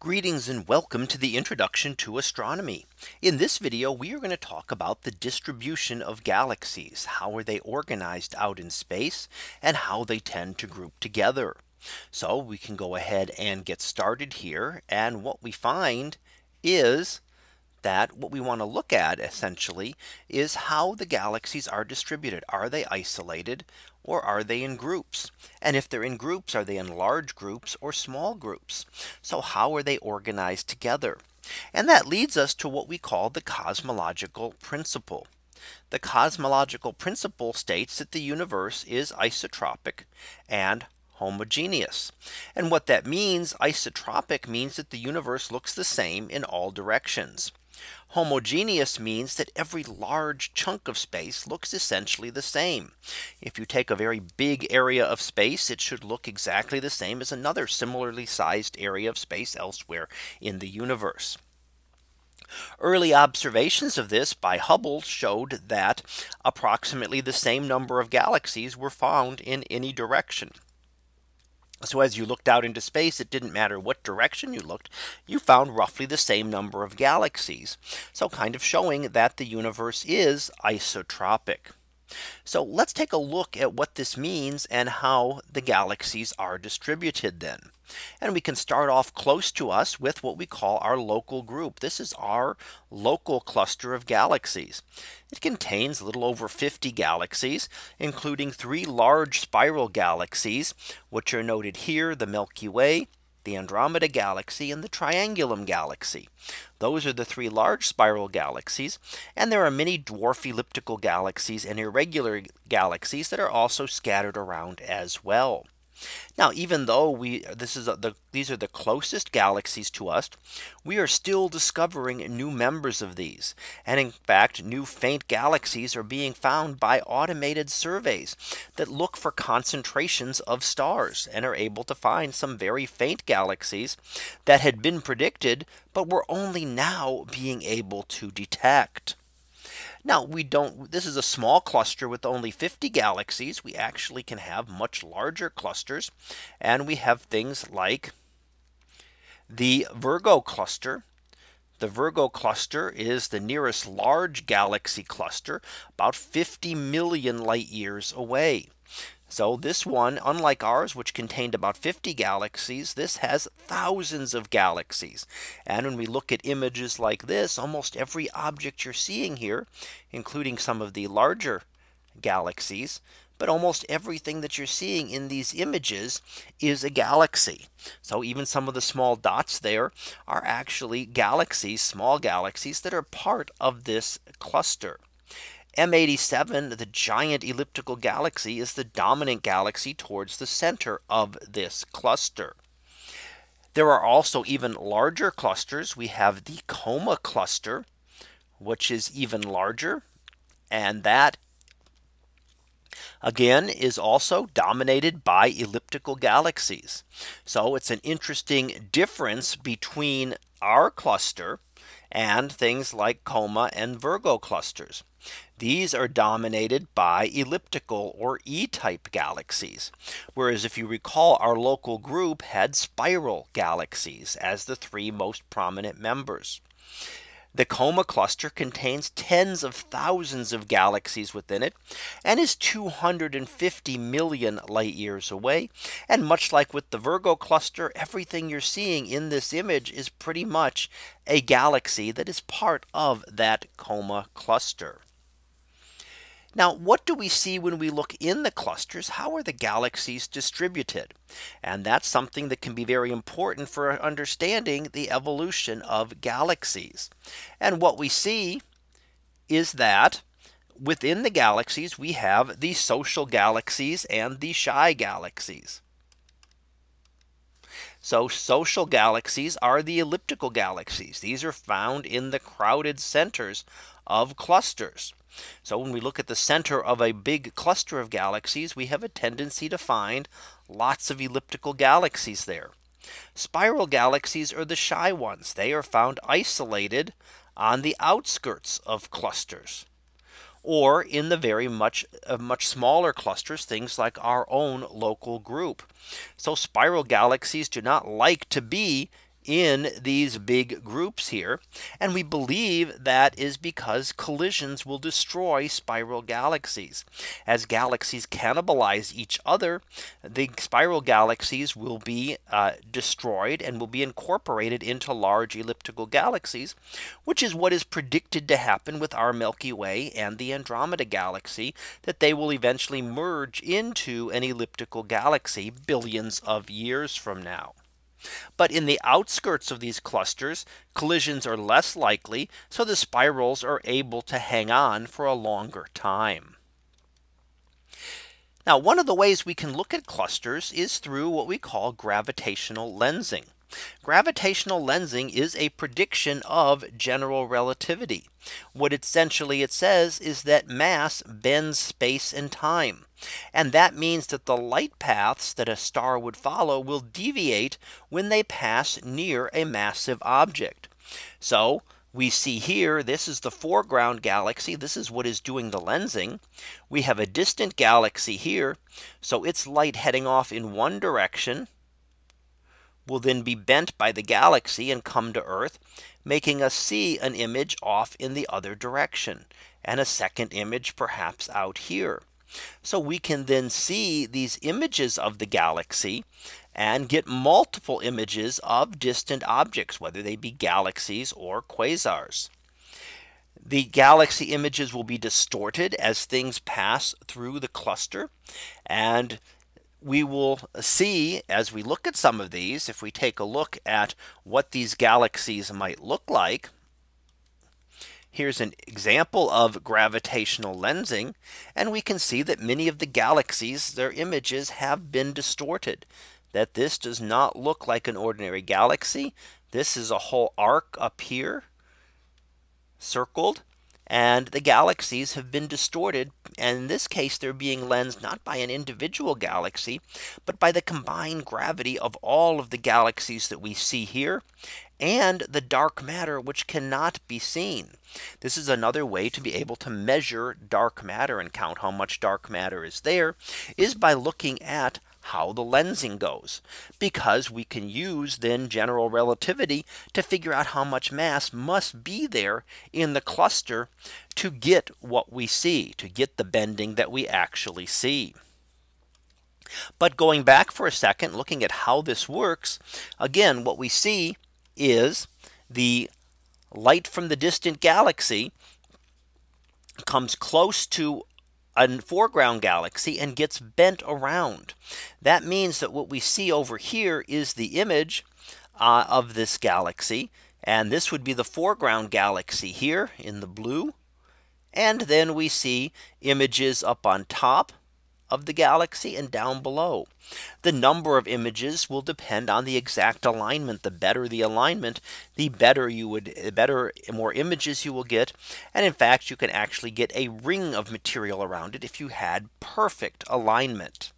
Greetings and welcome to the introduction to astronomy. In this video, we are going to talk about the distribution of galaxies. How are they organized out in space and how they tend to group together. So we can go ahead and get started here. And what we find is that, what we want to look at essentially is how the galaxies are distributed. Are they isolated or are they in groups? And if they're in groups, are they in large groups or small groups? So how are they organized together? And that leads us to what we call the cosmological principle. The cosmological principle states that the universe is isotropic and homogeneous. And what that means, isotropic means that the universe looks the same in all directions. Homogeneous means that every large chunk of space looks essentially the same. If you take a very big area of space, it should look exactly the same as another similarly sized area of space elsewhere in the universe. Early observations of this by Hubble showed that approximately the same number of galaxies were found in any direction. So as you looked out into space, it didn't matter what direction you looked, you found roughly the same number of galaxies. So kind of showing that the universe is isotropic. So let's take a look at what this means and how the galaxies are distributed then. And we can start off close to us with what we call our local group. This is our local cluster of galaxies. It contains a little over 50 galaxies, including three large spiral galaxies, which are noted here, the Milky Way, the Andromeda Galaxy and the Triangulum Galaxy. Those are the three large spiral galaxies. And there are many dwarf elliptical galaxies and irregular galaxies that are also scattered around as well. Now, even though we this is the these are the closest galaxies to us, we are still discovering new members of these. And in fact, new faint galaxies are being found by automated surveys that look for concentrations of stars and are able to find some very faint galaxies that had been predicted, but were only now being able to detect. Now we don't this is a small cluster with only 50 galaxies. We actually can have much larger clusters and we have things like the Virgo cluster the Virgo cluster is the nearest large galaxy cluster about 50 million light years away. So this one, unlike ours, which contained about 50 galaxies, this has thousands of galaxies. And when we look at images like this, almost every object you're seeing here, including some of the larger galaxies, but almost everything that you're seeing in these images is a galaxy. So even some of the small dots there are actually galaxies, small galaxies that are part of this cluster. M87, the giant elliptical galaxy, is the dominant galaxy towards the center of this cluster. There are also even larger clusters. We have the Coma cluster, which is even larger. And that again is also dominated by elliptical galaxies. So it's an interesting difference between our cluster and things like Coma and Virgo clusters. These are dominated by elliptical or E-type galaxies. Whereas if you recall our local group had spiral galaxies as the three most prominent members. The Coma cluster contains tens of thousands of galaxies within it and is 250 million light years away. And much like with the Virgo cluster, everything you're seeing in this image is pretty much a galaxy that is part of that Coma cluster. Now, what do we see when we look in the clusters? How are the galaxies distributed? And that's something that can be very important for understanding the evolution of galaxies. And what we see is that within the galaxies, we have the social galaxies and the shy galaxies. So social galaxies are the elliptical galaxies. These are found in the crowded centers of clusters. So when we look at the center of a big cluster of galaxies, we have a tendency to find lots of elliptical galaxies there. Spiral galaxies are the shy ones. They are found isolated on the outskirts of clusters or in the very much uh, much smaller clusters things like our own local group. So spiral galaxies do not like to be in these big groups here. And we believe that is because collisions will destroy spiral galaxies. As galaxies cannibalize each other, the spiral galaxies will be uh, destroyed and will be incorporated into large elliptical galaxies, which is what is predicted to happen with our Milky Way and the Andromeda galaxy, that they will eventually merge into an elliptical galaxy billions of years from now. But in the outskirts of these clusters, collisions are less likely, so the spirals are able to hang on for a longer time. Now, one of the ways we can look at clusters is through what we call gravitational lensing. Gravitational lensing is a prediction of general relativity. What essentially it says is that mass bends space and time. And that means that the light paths that a star would follow will deviate when they pass near a massive object. So we see here, this is the foreground galaxy. This is what is doing the lensing. We have a distant galaxy here. So its light heading off in one direction will then be bent by the galaxy and come to Earth, making us see an image off in the other direction and a second image perhaps out here. So we can then see these images of the galaxy and get multiple images of distant objects, whether they be galaxies or quasars. The galaxy images will be distorted as things pass through the cluster and we will see as we look at some of these, if we take a look at what these galaxies might look like, Here's an example of gravitational lensing. And we can see that many of the galaxies, their images have been distorted. That this does not look like an ordinary galaxy. This is a whole arc up here circled. And the galaxies have been distorted. And in this case, they're being lensed not by an individual galaxy, but by the combined gravity of all of the galaxies that we see here and the dark matter, which cannot be seen. This is another way to be able to measure dark matter and count how much dark matter is there is by looking at how the lensing goes because we can use then general relativity to figure out how much mass must be there in the cluster to get what we see to get the bending that we actually see. But going back for a second looking at how this works again what we see is the light from the distant galaxy comes close to a foreground galaxy and gets bent around. That means that what we see over here is the image uh, of this galaxy. And this would be the foreground galaxy here in the blue. And then we see images up on top of the galaxy and down below. The number of images will depend on the exact alignment. The better the alignment, the better you would the better more images you will get. And in fact, you can actually get a ring of material around it if you had perfect alignment.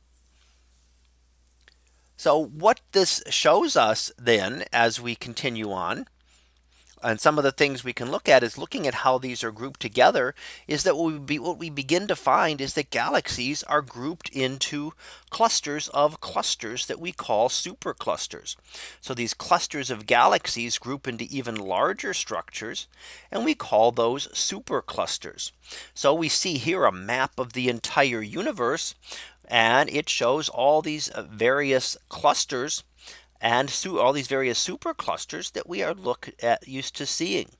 So what this shows us then as we continue on and some of the things we can look at is looking at how these are grouped together is that what we, be, what we begin to find is that galaxies are grouped into clusters of clusters that we call superclusters. So these clusters of galaxies group into even larger structures and we call those superclusters. So we see here a map of the entire universe and it shows all these uh, various clusters and through all these various superclusters that we are look at uh, used to seeing.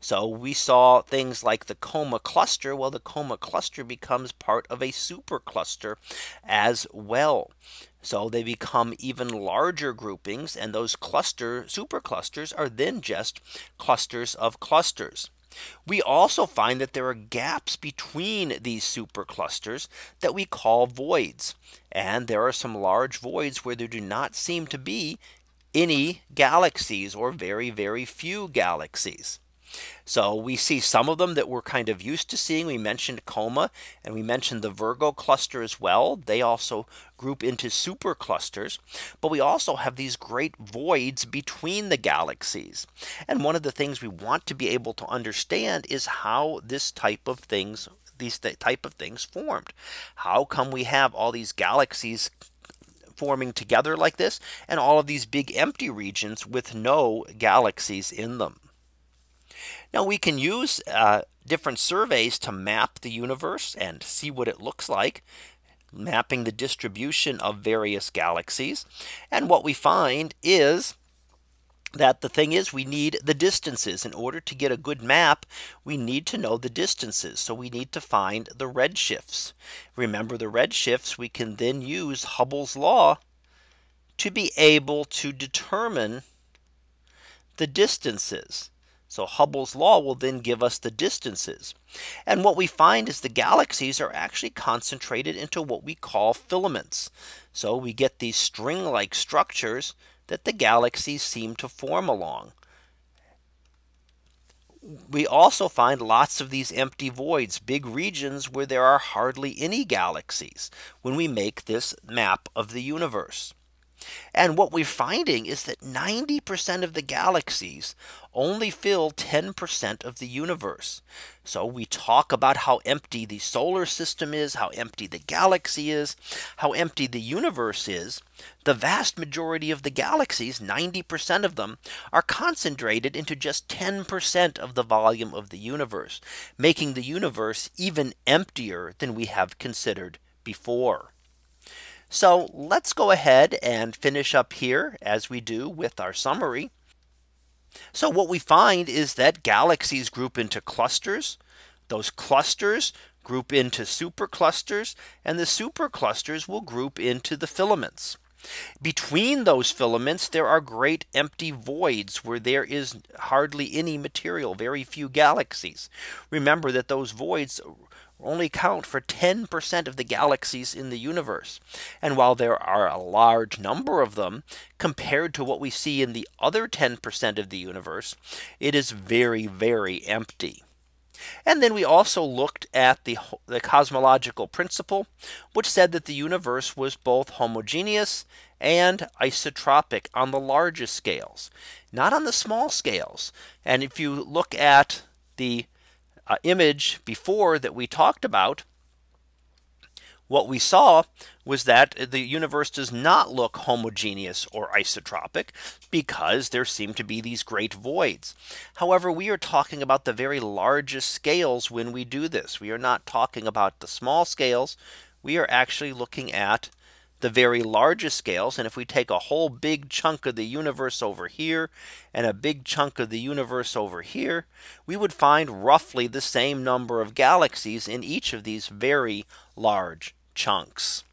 So we saw things like the Coma cluster. Well, the Coma cluster becomes part of a supercluster as well. So they become even larger groupings and those cluster superclusters are then just clusters of clusters. We also find that there are gaps between these superclusters that we call voids. And there are some large voids where there do not seem to be any galaxies or very, very few galaxies. So we see some of them that we're kind of used to seeing. We mentioned Coma and we mentioned the Virgo cluster as well. They also group into superclusters, but we also have these great voids between the galaxies. And one of the things we want to be able to understand is how this type of things these type of things formed. How come we have all these galaxies forming together like this and all of these big empty regions with no galaxies in them? Now we can use uh, different surveys to map the universe and see what it looks like mapping the distribution of various galaxies. And what we find is that the thing is we need the distances in order to get a good map we need to know the distances so we need to find the redshifts remember the redshifts we can then use Hubble's law to be able to determine the distances so Hubble's law will then give us the distances. And what we find is the galaxies are actually concentrated into what we call filaments. So we get these string like structures that the galaxies seem to form along. We also find lots of these empty voids, big regions where there are hardly any galaxies when we make this map of the universe. And what we're finding is that 90% of the galaxies only fill 10% of the universe. So we talk about how empty the solar system is, how empty the galaxy is, how empty the universe is. The vast majority of the galaxies, 90% of them, are concentrated into just 10% of the volume of the universe, making the universe even emptier than we have considered before. So let's go ahead and finish up here as we do with our summary. So what we find is that galaxies group into clusters. Those clusters group into superclusters and the superclusters will group into the filaments. Between those filaments, there are great empty voids where there is hardly any material, very few galaxies. Remember that those voids only count for 10% of the galaxies in the universe. And while there are a large number of them compared to what we see in the other 10% of the universe, it is very, very empty. And then we also looked at the, the cosmological principle, which said that the universe was both homogeneous and isotropic on the largest scales, not on the small scales. And if you look at the uh, image before that we talked about, what we saw was that the universe does not look homogeneous or isotropic because there seem to be these great voids. However, we are talking about the very largest scales when we do this. We are not talking about the small scales. We are actually looking at the very largest scales. And if we take a whole big chunk of the universe over here and a big chunk of the universe over here, we would find roughly the same number of galaxies in each of these very large chunks.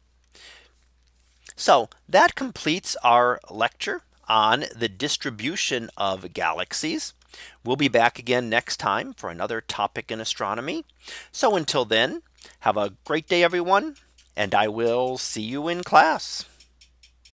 So that completes our lecture on the distribution of galaxies. We'll be back again next time for another topic in astronomy. So until then, have a great day, everyone and I will see you in class.